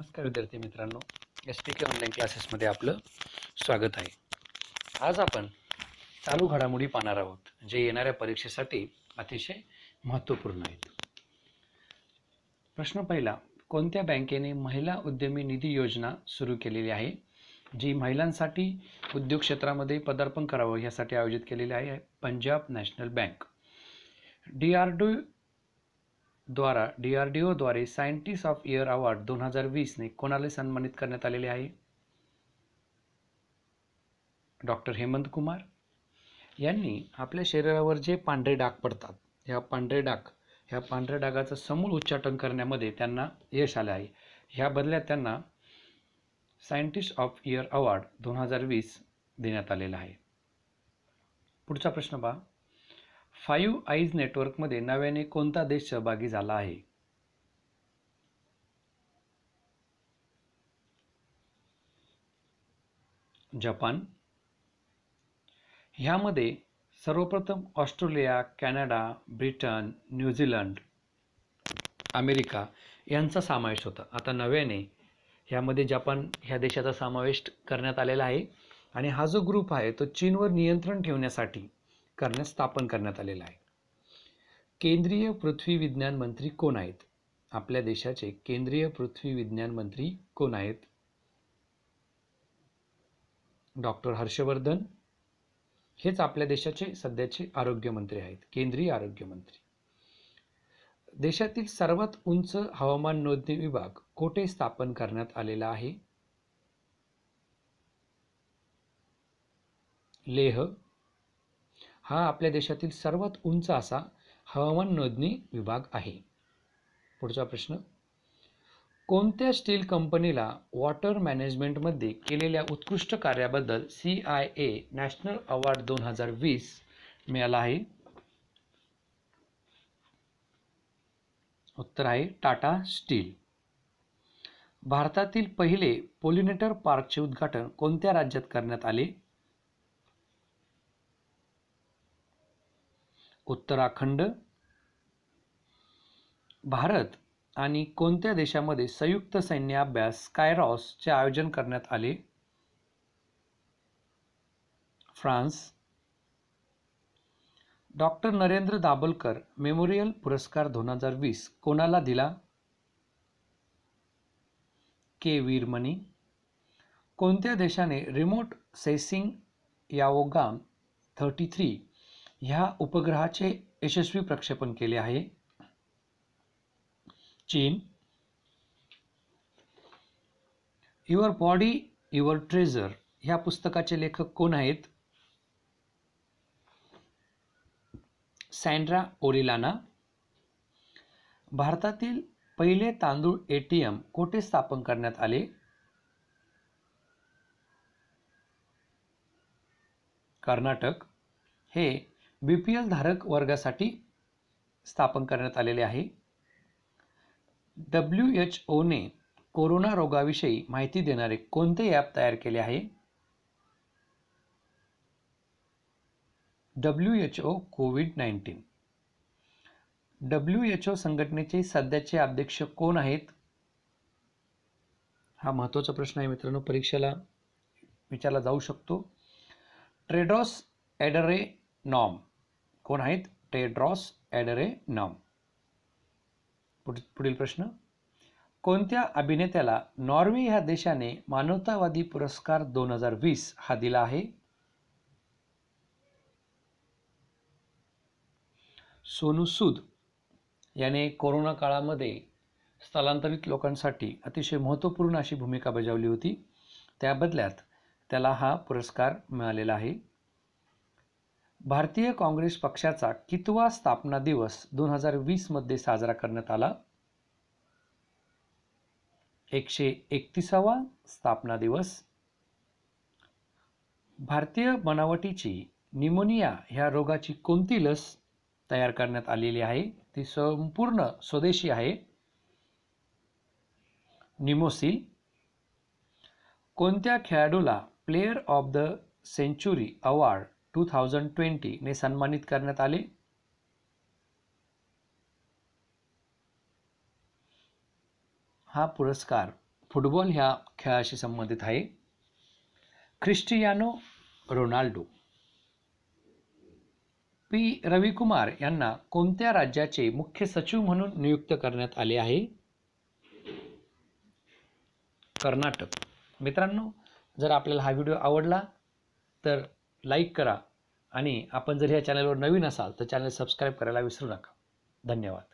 नमस्कार विद्यार्थी मित्रांनो एस टी के ऑनलाईन क्लासेसमध्ये आपलं स्वागत आहे आज आपण चालू घडामोडी पाहणार आहोत जे येणाऱ्या परीक्षेसाठी अतिशय महत्त्वपूर्ण आहेत प्रश्न पहिला कोणत्या बँकेने महिला उद्यमी निधी योजना सुरू केलेली आहे जी महिलांसाठी उद्योग क्षेत्रामध्ये पदार्पण करावं यासाठी आयोजित केलेली आहे Punjab National Bank D R डू द्वारा डी आर डी ओद्वारे सायंटिस्ट ऑफ इयर अवॉर्ड दोन हजार वीसने कोणाला सन्मानित करण्यात आलेले आहे डॉक्टर हेमंत कुमार यांनी आपल्या शरीरावर जे पांढरे डाग पडतात ह्या पांढरे डाग ह्या पांढऱ्या डागाचं समूळ उच्चाटन करण्यामध्ये त्यांना यश आलं आहे ह्या बदल्यात त्यांना सायंटिस्ट ऑफ इयर अवॉर्ड दोन हजार वीस देण्यात आलेला आहे पुढचा प्रश्न पहा फाईव्ह आईज नेटवर्कमध्ये नव्याने कोणता देश सहभागी झाला आहे जपान ह्यामध्ये सर्वप्रथम Australia Canada Britain New Zealand America यांचा समावेश होता आता नव्याने ह्यामध्ये जपान ह्या देशाचा समावेश करण्यात आलेला आहे आणि हा जो ग्रुप आहे तो चीनवर नियंत्रण ठेवण्यासाठी करण्यास स्थापन करण्यात आलेलं आहे केंद्रीय पृथ्वी विज्ञान मंत्री कोण आहेत आपल्या देशाचे केंद्रीय पृथ्वी विज्ञान मंत्री कोण आहेत डॉक्टर हर्षवर्धन हेच आपल्या देशाचे सध्याचे आरोग्यमंत्री आहेत केंद्रीय आरोग्यमंत्री देशातील सर्वात उंच हवामान नोंदणी विभाग कोठे स्थापन करण्यात आलेला आहे लेह हा आपल्या देशातील सर्वात उंच असा हवामान नोंदणी विभाग आहे पुढचा प्रश्न कोणत्या स्टील कंपनीला वॉटर मॅनेजमेंटमध्ये केलेल्या उत्कृष्ट कार्याबद्दल C I A National Award दोन हजार वीस मिळाला आहे उत्तर आहे टाटा स्टील भारतातील पहिले पोलिनेटर पार्कचे उद्घाटन कोणत्या राज्यात करण्यात आले उत्तराखंड भारत आणि कोणत्या देशामध्ये संयुक्त सैन्य अभ्यास स्कायरॉसचे आयोजन करण्यात आले France doctor Narendra Dabholkar memorial पुरस्कार दोन हजार वीस कोणाला दिला के वीरमणी कोणत्या देशाने रिमोट सेसिंग यावोगाम थर्टी थ्री ह्या उपग्रहाचे यशस्वी प्रक्षेपण केले आहे चीन युअर बॉडी युअर ट्रेझर ह्या पुस्तकाचे लेखक कोण आहेत सँड्रा ओरिलाना भारतातील पहिले तांदूळ ए टी एम कोठे स्थापन करण्यात आले कर्नाटक हे बी पी एल धारक वर्गासाठी स्थापन करण्यात आलेले आहे डब्ल्यू एच ओने कोरोना रोगाविषयी माहिती देणारे कोणते ॲप तयार केले आहे W H O COVID nineteen W H O संघटनेचे सध्याचे अध्यक्ष कोण आहेत हा महत्त्वाचा प्रश्न आहे मित्रांनो परीक्षेला विचारला जाऊ शकतो ट्रेडॉस एडरे नॉम कोण आहेत टेड्रॉस ॲडरे नॉम पुढील प्रश्न कोणत्या अभिनेत्याला नॉर्वे ह्या देशाने मानवतावादी पुरस्कार दोन हजार वीस हा दिला आहे सोनू सूद याने कोरोना काळामध्ये स्थलांतरित लोकांसाठी अतिशय महत्त्वपूर्ण अशी भूमिका बजावली होती त्या बदल्यात त्याला हा पुरस्कार मिळालेला आहे भारतीय काँग्रेस पक्षाचा कितवा स्थापना दिवस दोन हजार वीसमध्ये साजरा करण्यात आला एकशे एकतीसावा स्थापना दिवस भारतीय बनावटीची निमोनिया ह्या रोगाची कोणती लस तयार करण्यात आलेली आहे ती संपूर्ण स्वदेशी आहे निमोसिल कोणत्या खेळाडूला player of the century award two thousand ट्वेंटीने सन्मानित करण्यात आले हा पुरस्कार फुटबॉल ह्या खेळाशी संबंधित आहे ख्रिस्टियानो रोनाल्डो पी रविकुमार यांना कोणत्या राज्याचे मुख्य सचिव म्हणून नियुक्त करण्यात आले आहे कर्नाटक मित्रांनो जर आपल्याला हा व्हिडिओ आवडला तर लाईक करा आणि आपण जर ह्या चॅनलवर नवीन असाल तर चॅनल सबस्क्राईब करायला विसरू नका धन्यवाद